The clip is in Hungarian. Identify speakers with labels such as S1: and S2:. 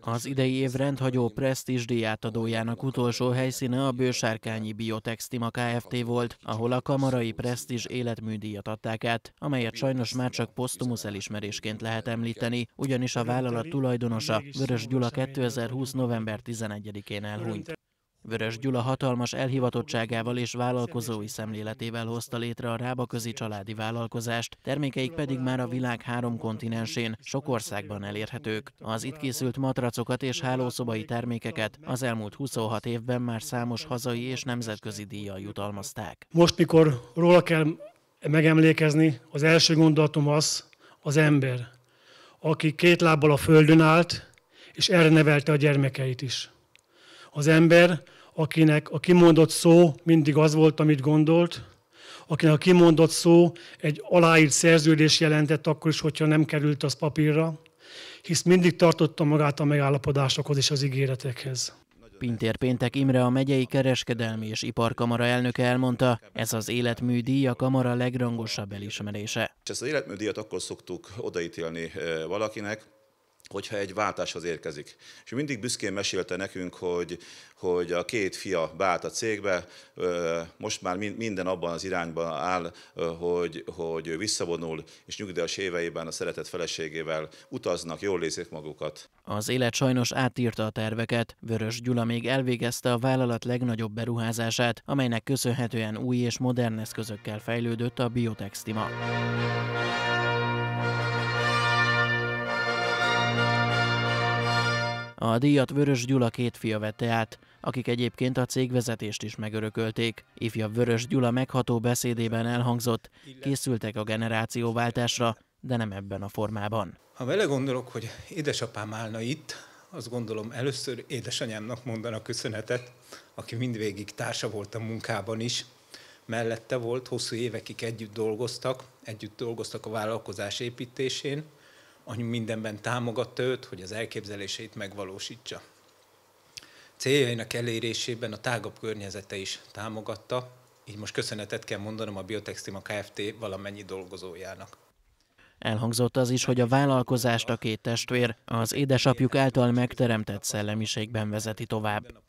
S1: Az idei év rendhagyó presztízs díjátadójának utolsó helyszíne a Bősárkányi Biotextima Kft. volt, ahol a kamarai presztízs életműdíjat adták át, amelyet sajnos már csak posztumus elismerésként lehet említeni, ugyanis a vállalat tulajdonosa Vörös Gyula 2020. november 11-én elhunyt. Vörös Gyula hatalmas elhivatottságával és vállalkozói szemléletével hozta létre a rábaközi családi vállalkozást, termékeik pedig már a világ három kontinensén, sok országban elérhetők. Az itt készült matracokat és hálószobai termékeket az elmúlt 26 évben már számos hazai és nemzetközi díjjal jutalmazták.
S2: Most, mikor róla kell megemlékezni, az első gondolatom az, az ember, aki két lábbal a földön állt, és erre nevelte a gyermekeit is az ember, akinek a kimondott szó mindig az volt, amit gondolt, akinek a kimondott szó egy aláírt szerződés jelentett akkor is, hogyha nem került az papírra, hisz mindig tartotta magát a megállapodásokhoz és az ígéretekhez.
S1: Pintér Péntek Imre a megyei kereskedelmi és iparkamara elnöke elmondta, ez az díj a kamara legrangosabb elismerése.
S3: Ezt az díjat akkor szoktuk odaítélni eh, valakinek, hogyha egy váltáshoz érkezik. És mindig büszkén mesélte nekünk, hogy, hogy a két fia beállt a cégbe, most már minden abban az irányban áll, hogy, hogy visszavonul, és nyugdíjas éveiben a szeretett feleségével utaznak, jól lézik magukat.
S1: Az élet sajnos átírta a terveket. Vörös Gyula még elvégezte a vállalat legnagyobb beruházását, amelynek köszönhetően új és modern eszközökkel fejlődött a biotextima. A díjat Vörös Gyula két fia vette át, akik egyébként a cég vezetést is megörökölték. Ifjabb Vörös Gyula megható beszédében elhangzott, készültek a generációváltásra, de nem ebben a formában.
S4: Ha vele gondolok, hogy édesapám állna itt, azt gondolom először édesanyámnak mondanak köszönetet, aki mindvégig társa volt a munkában is, mellette volt, hosszú évekig együtt dolgoztak, együtt dolgoztak a vállalkozás építésén, anyu mindenben támogatta őt, hogy az elképzeléseit megvalósítsa. Céljainak elérésében a tágabb környezete is támogatta, így most köszönetet kell mondanom a Biotextima Kft. valamennyi dolgozójának.
S1: Elhangzott az is, hogy a vállalkozást a két testvér az édesapjuk által megteremtett szellemiségben vezeti tovább.